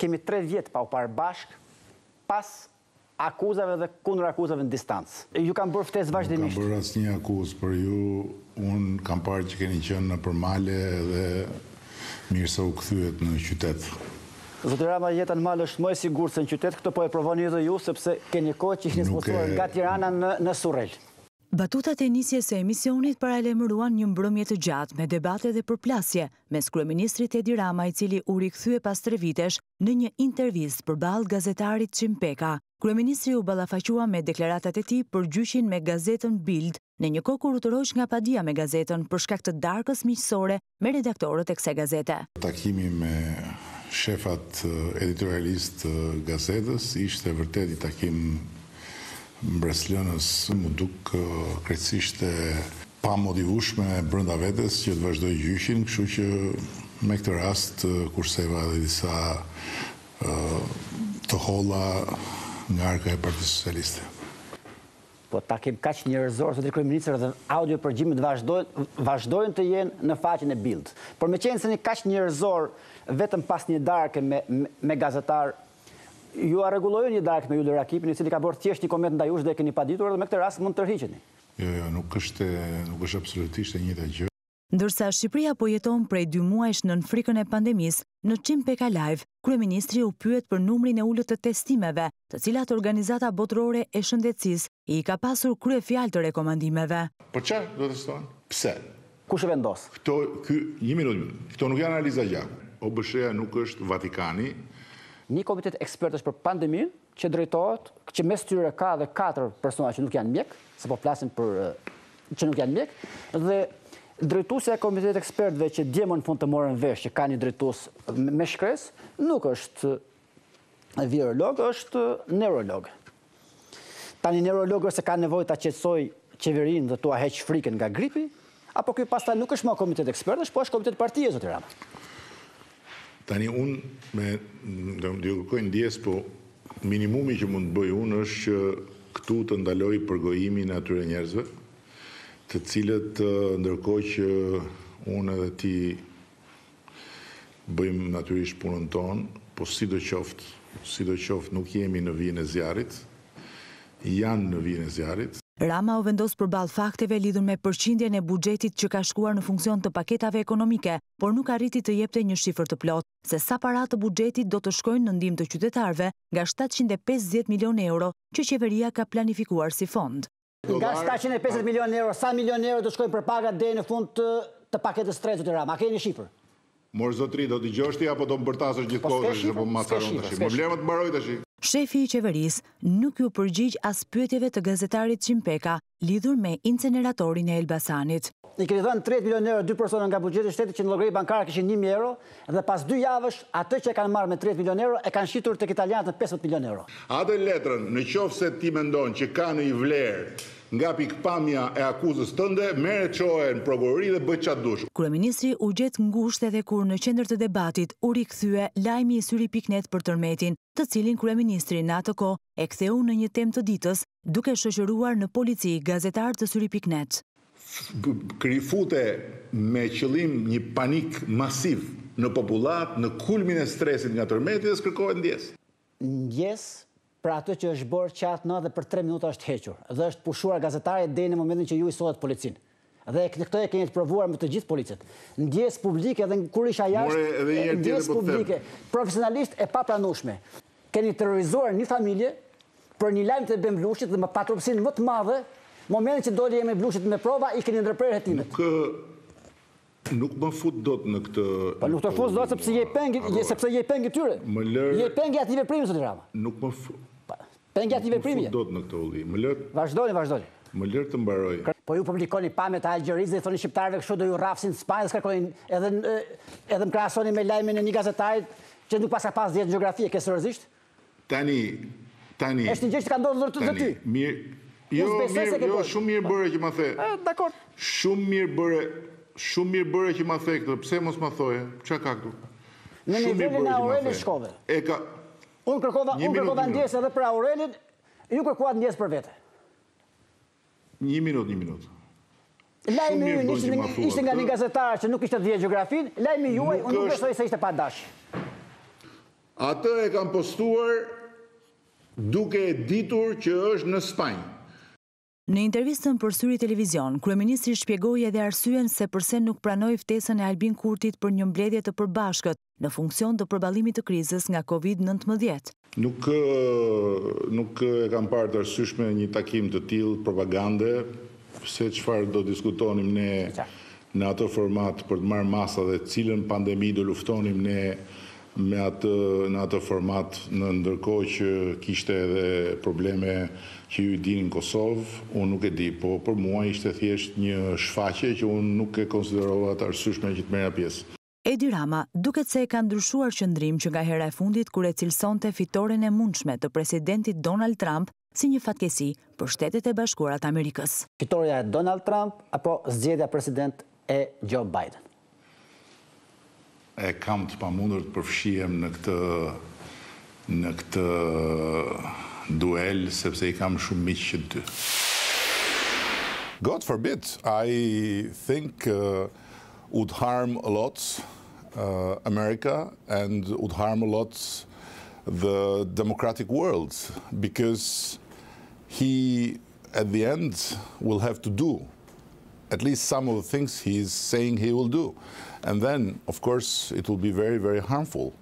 kemi tre vjetë pa u parë bashkë, pas akuzave dhe kundër akuzave në distancë. Ju kam bërë ftesë vazhdimisht. Kam bërë asë një akuzë për ju, unë kam parë që keni qënë në përmale dhe mirë se u këthyet në qytetë. Zotë Rama, jeta në malë është më e se në qytetë, këto po e provoni edhe ju, sepse keni kohë që ishë një smusuar nga Tirana në Surrejtë. Batutat e njësje se emisionit lemëruan një mbrëmje të gjatë me debate dhe përplasje me skrëministrit Edi Rama i cili u rikëthue pas tre vitesh në një intervjist për balë gazetarit Qimpeka. Kryeministri u balafaqua me deklaratat e ti për gjyshin me gazetën Bild në një kokur u të rojsh nga padia me gazetën për shkak të darkës miqësore me redaktorët e kse gazete. Takimi me shefat eh, editorialist eh, gazetës ishte vërtet i takim mbreslënës më dukë krecisht e pa motivushme brënda vetës që të vazhdoj gjyshin, këshu që me këtë rast, kurseva dhe disa të holla nga arka e partijës socialiste. Po, ta kemë ka që një rëzorë, sotri minister, dhe audio përgjimit vazhdojnë të jenë në faqin e bildë. Por me qenë se një ka që një rëzorë, vetëm pas një darke me gazetarë, ju a regulojë një dark me Juli Rakipin, i cili ka bërë tjesht një komet në dajush dhe e keni paditur dhe me këtë rast mund të rrhiqeni? Jo, jo, nuk është, nuk është absolutisht e një të gjë. Ndërsa Shqipria po jeton prej dy muajsh në frikën e pandemis, në Qim Peka Live, Kryeministri u pyet për numrin e ullët të testimeve, të cilat organizata botërore e shëndecis i ka pasur krye fjalë të rekomandimeve. Për që do të stonë? Pse? Kush e vendos? Këto, kë, një minut, këto nuk janë analiza gjakë. OBSH-ja nuk është Vatikani, një komitet ekspertës për pandemin, që drejtojt, që mes tyre ka dhe 4 persona që nuk janë mjek, se po plasin për që nuk janë mjek, dhe drejtusja e komitet ekspertëve që djemo në fund të morën vesh që ka një drejtus me shkres, nuk është virolog, është neurolog. Tani neurolog është ka nevoj të aqetsoj qeverin dhe tua heqë friken nga gripi, apo kjo pasta nuk është ma komitet ekspertës, po është komitet partijës, o rama. Tani unë, dhe më dukojnë dies, po minimumi që mund të bëjë unë është që këtu të ndaloj përgojimi në atyre njerëzve, të cilët ndërkoj që unë edhe ti bëjmë naturisht punën tonë, po si do qoftë, si do qoftë nuk jemi në vijën e zjarit, janë në vijën e zjarit, Rama o vendos për balë fakteve lidhën me përqindjen e bugjetit që ka shkuar në funksion të paketave ekonomike, por nuk arriti të jepte një shifër të plot, se sa parat të bugjetit do të shkojnë në ndim të qytetarve nga 750 milion euro që qeveria ka planifikuar si fond. Nga 750 milion euro, sa milion euro do shkojnë për paga dhe në fund të paketës tretë të Rama? A ke një shifër? Morë zotri, do t'i gjoshti apo do më bërtasë është gjithë kohë të shqipë mbaroj të Shefi i qeveris nuk ju përgjigj as pyetjeve të gazetarit Qimpeka, lidhur me inceneratorin e Elbasanit. I këtë dhënë 3 milion euro dy persona nga buxheti i shtetit që në llogari bankare kishin 1000 euro dhe pas dy javësh atë që kanë marrë me 3 milion euro e kanë shitur tek italianët në 50 milion euro. A do letrën nëse ti mendon që ka në i vlerë nga pikpamja e akuzës tënde merret çohen në prokurori dhe bëj çad dush. Kryeministri u gjet ngusht edhe kur në qendër të debatit u rikthye lajmi i syri.net për tërmetin, të cilin kryeministri në atë kohë e ktheu në një temë të ditës duke shëshëruar në polici, gazetarët të suri piknet. Krifute me qëlim një panik masiv në populat, në kulmin e stresit nga tërmeti dhe së kërkojnë ndjes. Ndjes, pra ato që është borë qatë në dhe për tre minuta është hequr, dhe është pushuar gazetarit dhe në momentin që ju i sodat policin. Dhe këto e kënjët të provuar më të gjithë policit. Ndjes publike dhe në kur isha jashtë, Ndjes publike, profesionalisht e pa Keni terrorizuar një familje, për një lajmë të bëjmë blushit dhe më patrupsin më të madhe, momentin që dojnë jemi blushit me prova, i keni ndërprerë jetimet. Nuk, nuk më fut do të në këtë... Pa nuk të fut do të sepse je pengi, sepse je pengi tyre. Më lërë... Je pengi ative primi, së të rama. Nuk më fut... Pengi ative primi. Nuk më fut do të në këtë ulli. Më lërë... Vashdojnë, vashdojnë. Më lërë të mbaroj. Po ju publikoni pa me të Algjerisë dhe thoni shqiptarëve kështu do ju rrafsin Spanjës, kërkonin edhe edhe më krahasoni me lajmin e një gazetari që nuk pas ka pas 10 gjeografi, kësërzisht. Tani, Tani. Është një gjë që ka ndodhur vetë ty. Mirë. Jo, mirë, jo, shumë mirë bëre që ma the. Dakor. Shumë mirë bëre, shumë mirë bëre që ma the këtë. Pse mos ma thoje? Çka ka këtu? Në nivelin e Aurelit Shkove. E ka Unë kërkova, unë kërkova ndjesë edhe për Aurelin, ju kërkova ndjes për vete. Një minut, një minut. Lajmi ju, ishte nga një gazetarë që nuk ishte dhje geografin, lajmi ju, unë nuk është se ishte pa dashi. Atë e kam postuar duke e ditur që është në Spanjë. Në intervjistën për syri televizion, Kryeministri shpjegoj edhe arsyen se përse nuk pranoj ftesën e Albin Kurtit për një mbledje të përbashkët në funksion të përbalimit të krizës nga COVID-19. Nuk e kam parë të arsyshme një takim të tilë propagande, se qëfar do diskutonim ne në ato format për të marë masa dhe cilën pandemi do luftonim ne në me atë në atë format në ndërkohë që kishte edhe probleme që ju dini në Kosovë, unë nuk e di, po për mua ishte thjesht një shfaqe që unë nuk e konsiderova të arsyshme që të merja pjesë. Edi Rama duket se e ka ndryshuar qëndrim që nga hera e fundit kur e të fitoren e mundshme të presidentit Donald Trump si një fatkesi për shtetet e bashkurat Amerikës. Fitoria e Donald Trump apo zgjedhja president e Joe Biden? e kam të pamundur të përfshihem në këtë në këtë duel, sepse i kam shumë miq që dy. God forbid, I think uh, would harm a lot uh, America and would harm a lot the democratic world because he at the end will have to do at least some of the things he's saying he will do. And then, of course, it will be very, very harmful